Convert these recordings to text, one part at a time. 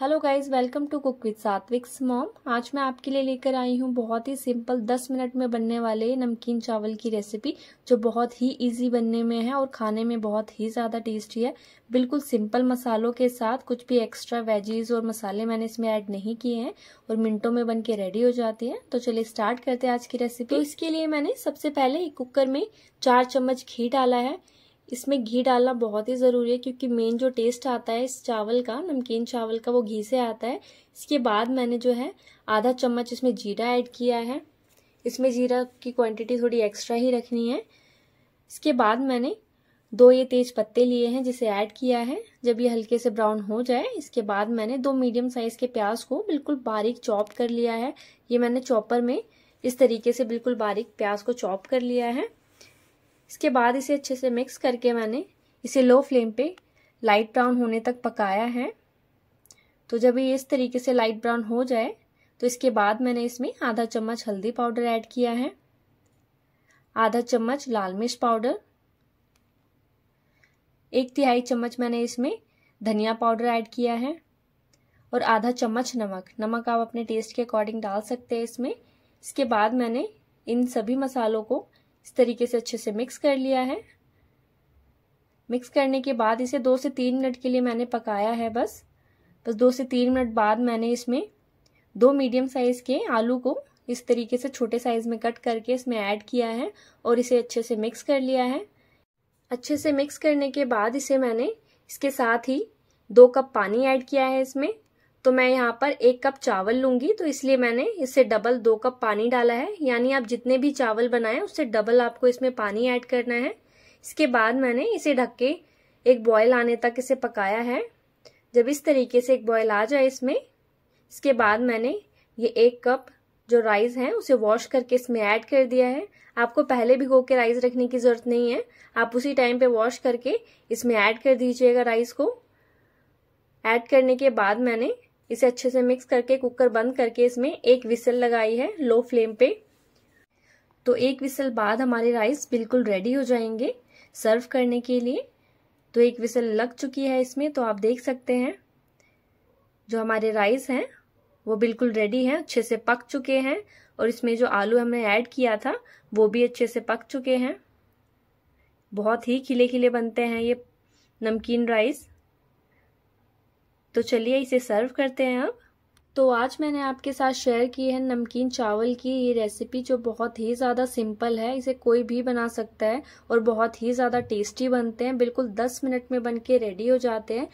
hello guys welcome to cook with Satvik mom आज मैं आपके लिए लेकर आई हूँ बहुत ही सिंपल 10 मिनट में बनने वाले नमकीन चावल की रेसिपी जो बहुत ही इजी बनने में है और खाने में बहुत ही ज़्यादा टेस्टी है बिल्कुल सिंपल मसालों के साथ कुछ भी एक्स्ट्रा वेजीज और मसाले मैंने इसमें ऐड नहीं किए हैं और मिनटों में बन के रेडी हो जाती है तो चलिए स्टार्ट करते हैं आज की रेसिपी तो इसके लिए मैंने सबसे पहले कुकर में चार चम्मच घी डाला है इसमें घी डालना बहुत ही ज़रूरी है क्योंकि मेन जो टेस्ट आता है इस चावल का नमकीन चावल का वो घी से आता है इसके बाद मैंने जो है आधा चम्मच इसमें जीरा ऐड किया है इसमें जीरा की क्वांटिटी थोड़ी एक्स्ट्रा ही रखनी है इसके बाद मैंने दो ये तेज पत्ते लिए हैं जिसे ऐड किया है जब ये हल्के से ब्राउन हो जाए इसके बाद मैंने दो मीडियम साइज़ के प्याज को बिल्कुल बारीक चॉप कर लिया है ये मैंने चॉपर में इस तरीके से बिल्कुल बारीक प्याज को चॉप कर लिया है इसके बाद इसे अच्छे से मिक्स करके मैंने इसे लो फ्लेम पे लाइट ब्राउन होने तक पकाया है तो जब ये इस तरीके से लाइट ब्राउन हो जाए तो इसके बाद मैंने इसमें आधा चम्मच हल्दी पाउडर ऐड किया है आधा चम्मच लाल मिर्च पाउडर एक तिहाई चम्मच मैंने इसमें धनिया पाउडर ऐड किया है और आधा चम्मच नमक नमक आप अपने टेस्ट के अकॉर्डिंग डाल सकते हैं इसमें इसके बाद मैंने इन सभी मसालों को इस तरीके से अच्छे से मिक्स कर लिया है मिक्स करने के बाद इसे दो से तीन मिनट के लिए मैंने पकाया है बस बस दो से तीन मिनट बाद मैंने इसमें दो मीडियम साइज़ के आलू को इस तरीके से छोटे साइज़ में कट करके इसमें ऐड किया है और इसे अच्छे से मिक्स कर लिया है अच्छे से मिक्स करने के बाद इसे मैंने इसके साथ ही दो कप पानी ऐड किया है इसमें तो मैं यहाँ पर एक कप चावल लूँगी तो इसलिए मैंने इससे डबल दो कप पानी डाला है यानी आप जितने भी चावल बनाएं उससे डबल आपको इसमें पानी ऐड करना है इसके बाद मैंने इसे ढक के एक बॉयल आने तक इसे पकाया है जब इस तरीके से एक बॉयल आ जाए इसमें इसके बाद मैंने ये एक कप जो राइस है उसे वॉश करके इसमें ऐड कर दिया है आपको पहले भिगो के राइस रखने की ज़रूरत नहीं है आप उसी टाइम पे वॉश करके इसमें ऐड कर दीजिएगा राइस को ऐड करने के बाद मैंने इसे अच्छे से मिक्स करके कुकर बंद करके इसमें एक विसल लगाई है लो फ्लेम पे तो एक विसल बाद हमारे राइस बिल्कुल रेडी हो जाएंगे सर्व करने के लिए तो एक विसल लग चुकी है इसमें तो आप देख सकते हैं जो हमारे राइस हैं वो बिल्कुल रेडी हैं अच्छे से पक चुके हैं और इसमें जो आलू हमने ऐड किया था वो भी अच्छे से पक चुके हैं बहुत ही खिले खिले बनते हैं ये नमकीन राइस तो चलिए इसे सर्व करते हैं अब तो आज मैंने आपके साथ शेयर की है नमकीन चावल की ये रेसिपी जो बहुत ही ज़्यादा सिंपल है इसे कोई भी बना सकता है और बहुत ही ज़्यादा टेस्टी बनते हैं बिल्कुल 10 मिनट में बन के रेडी हो जाते हैं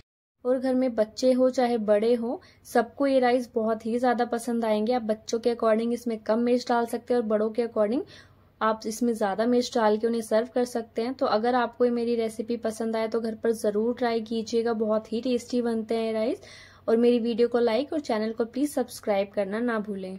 और घर में बच्चे हो चाहे बड़े हो सबको ये राइस बहुत ही ज़्यादा पसंद आएंगे आप बच्चों के अकॉर्डिंग इसमें कम मिर्च डाल सकते हैं और बड़ों के अकॉर्डिंग आप इसमें ज़्यादा मिर्च डाल के उन्हें सर्व कर सकते हैं तो अगर आपको मेरी रेसिपी पसंद आए तो घर पर ज़रूर ट्राई कीजिएगा बहुत ही टेस्टी बनते हैं राइस और मेरी वीडियो को लाइक और चैनल को प्लीज़ सब्सक्राइब करना ना भूलें